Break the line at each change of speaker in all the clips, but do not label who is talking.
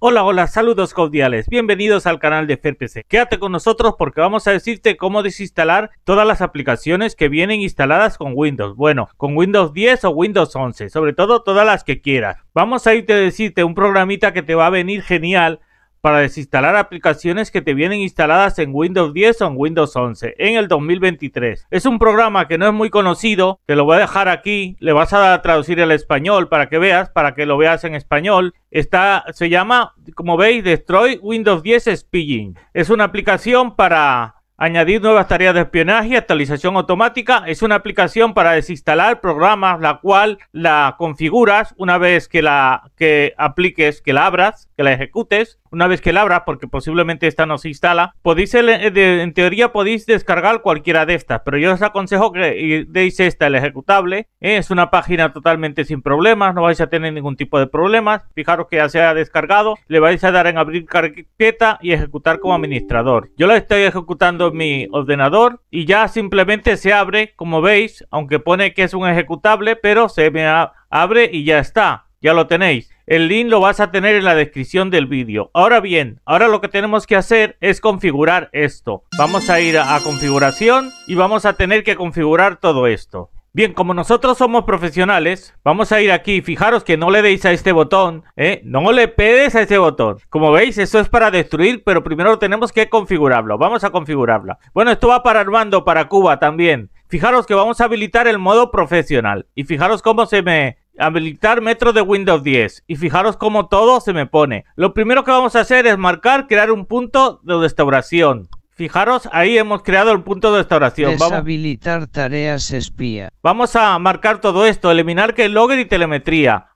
Hola, hola, saludos cordiales, bienvenidos al canal de FerPC. Quédate con nosotros porque vamos a decirte cómo desinstalar todas las aplicaciones que vienen instaladas con Windows. Bueno, con Windows 10 o Windows 11, sobre todo todas las que quieras. Vamos a irte a decirte un programita que te va a venir genial para desinstalar aplicaciones que te vienen instaladas en Windows 10 o en Windows 11 en el 2023. Es un programa que no es muy conocido, te lo voy a dejar aquí, le vas a traducir al español para que veas, para que lo veas en español. Está, se llama, como veis, Destroy Windows 10 Spying. Es una aplicación para añadir nuevas tareas de espionaje, y actualización automática. Es una aplicación para desinstalar programas, la cual la configuras una vez que la que apliques, que la abras, que la ejecutes una vez que la abra, porque posiblemente esta no se instala, podéis, eh, en teoría podéis descargar cualquiera de estas, pero yo os aconsejo que deis esta, el ejecutable. Es una página totalmente sin problemas, no vais a tener ningún tipo de problemas. Fijaros que ya se ha descargado, le vais a dar en abrir carpeta y ejecutar como administrador. Yo la estoy ejecutando en mi ordenador y ya simplemente se abre, como veis, aunque pone que es un ejecutable, pero se me abre y ya está, ya lo tenéis. El link lo vas a tener en la descripción del vídeo. Ahora bien, ahora lo que tenemos que hacer es configurar esto. Vamos a ir a configuración y vamos a tener que configurar todo esto. Bien, como nosotros somos profesionales, vamos a ir aquí. Fijaros que no le deis a este botón, ¿eh? No le pedes a este botón. Como veis, eso es para destruir, pero primero tenemos que configurarlo. Vamos a configurarlo. Bueno, esto va para Armando, para Cuba también. Fijaros que vamos a habilitar el modo profesional. Y fijaros cómo se me, habilitar Metro de Windows 10 y fijaros cómo todo se me pone. Lo primero que vamos a hacer es marcar, crear un punto de restauración. Fijaros, ahí hemos creado el punto de restauración. Deshabilitar tareas espía. Vamos a marcar todo esto, eliminar que logger y telemetría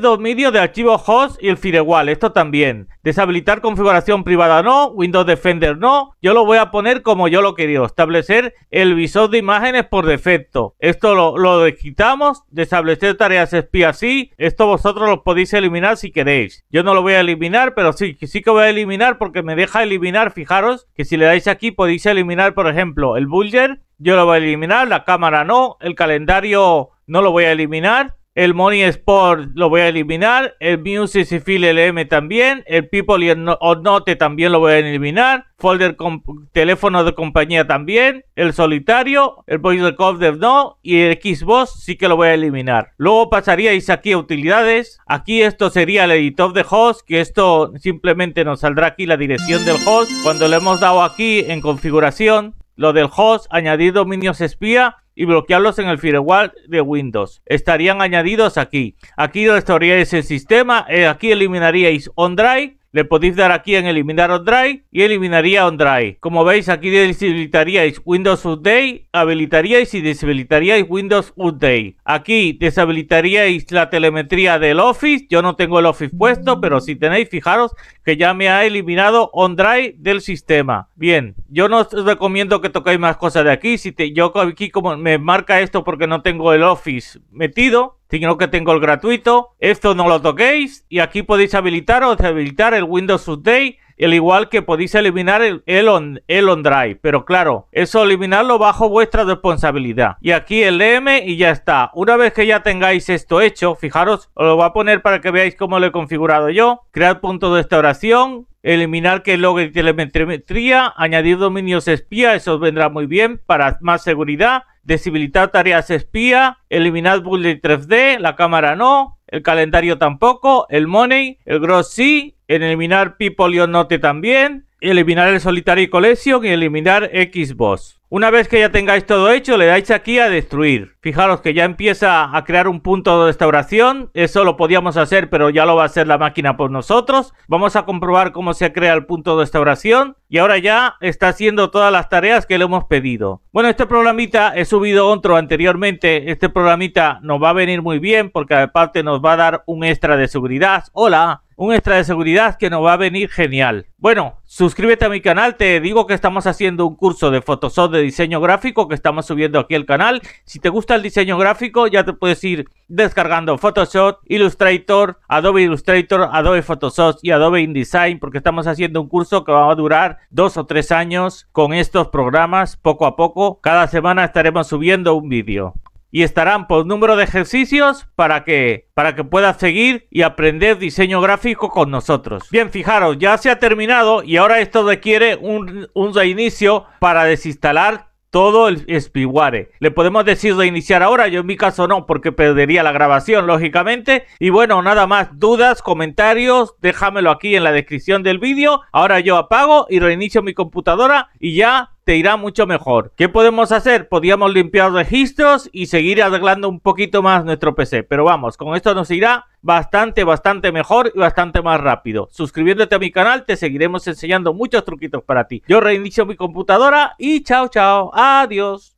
dos medios de archivo host y el firewall, esto también. Deshabilitar configuración privada no, Windows Defender no. Yo lo voy a poner como yo lo quería, establecer el visor de imágenes por defecto. Esto lo, lo quitamos, establecer tareas espía sí, esto vosotros lo podéis eliminar si queréis. Yo no lo voy a eliminar, pero sí, sí que voy a eliminar porque me deja eliminar, fijaros, que si le dais aquí podéis eliminar, por ejemplo, el bulger, yo lo voy a eliminar, la cámara no, el calendario no lo voy a eliminar el Money Sport lo voy a eliminar. El Music y Feel LM también. El People y Note también lo voy a eliminar. Folder con teléfono de compañía también. El Solitario. El Voice of de no. Y el Xbox sí que lo voy a eliminar. Luego pasaríais aquí a utilidades. Aquí esto sería el editor de host. Que esto simplemente nos saldrá aquí la dirección del host. Cuando le hemos dado aquí en configuración lo del host, añadir dominios espía y bloquearlos en el firewall de Windows. Estarían añadidos aquí. Aquí restauraríais el sistema, eh, aquí eliminaríais OnDrive le podéis dar aquí en eliminar drive y eliminaría OneDrive. Como veis aquí deshabilitaríais Windows Update, habilitaríais y deshabilitaríais Windows Update. Aquí deshabilitaríais la telemetría del Office. Yo no tengo el Office puesto, pero si tenéis, fijaros que ya me ha eliminado OneDrive del sistema. Bien, yo no os recomiendo que toquéis más cosas de aquí. Si yo aquí como me marca esto porque no tengo el Office metido, sino que tengo el gratuito. Esto no lo toquéis y aquí podéis habilitar o deshabilitar el Windows Update el igual que podéis eliminar el, el, on, drive. Pero claro, eso eliminarlo bajo vuestra responsabilidad. Y aquí el DM y ya está. Una vez que ya tengáis esto hecho, fijaros, os lo voy a poner para que veáis cómo lo he configurado yo. Crear punto de restauración. Eliminar que y telemetría, añadir dominios espía, eso os vendrá muy bien para más seguridad Deshabilitar tareas espía, eliminar bullet 3D, la cámara no, el calendario tampoco, el money, el gross sí, eliminar people y note también, eliminar el solitario collection y eliminar Xbox. Una vez que ya tengáis todo hecho, le dais aquí a destruir. Fijaros que ya empieza a crear un punto de restauración. Eso lo podíamos hacer, pero ya lo va a hacer la máquina por nosotros. Vamos a comprobar cómo se crea el punto de restauración y ahora ya está haciendo todas las tareas que le hemos pedido. Bueno, este programita he subido otro anteriormente. Este programita nos va a venir muy bien porque aparte nos va a dar un extra de seguridad. Hola, un extra de seguridad que nos va a venir genial. Bueno, suscríbete a mi canal, te digo que estamos haciendo un curso de Photoshop de diseño gráfico que estamos subiendo aquí al canal. Si te gusta el diseño gráfico ya te puedes ir descargando Photoshop, Illustrator, Adobe Illustrator, Adobe Photoshop y Adobe InDesign porque estamos haciendo un curso que va a durar dos o tres años con estos programas poco a poco. Cada semana estaremos subiendo un vídeo y estarán por número de ejercicios para que para que puedas seguir y aprender diseño gráfico con nosotros. Bien, fijaros, ya se ha terminado y ahora esto requiere un, un reinicio para desinstalar todo el Spiware. Le podemos decir reiniciar ahora, yo en mi caso no, porque perdería la grabación, lógicamente. Y bueno, nada más, dudas, comentarios, déjamelo aquí en la descripción del vídeo. Ahora yo apago y reinicio mi computadora y ya te irá mucho mejor. ¿Qué podemos hacer? Podríamos limpiar registros y seguir arreglando un poquito más nuestro PC. Pero vamos, con esto nos irá bastante, bastante mejor y bastante más rápido. Suscribiéndote a mi canal, te seguiremos enseñando muchos truquitos para ti. Yo reinicio mi computadora y chao, chao. Adiós.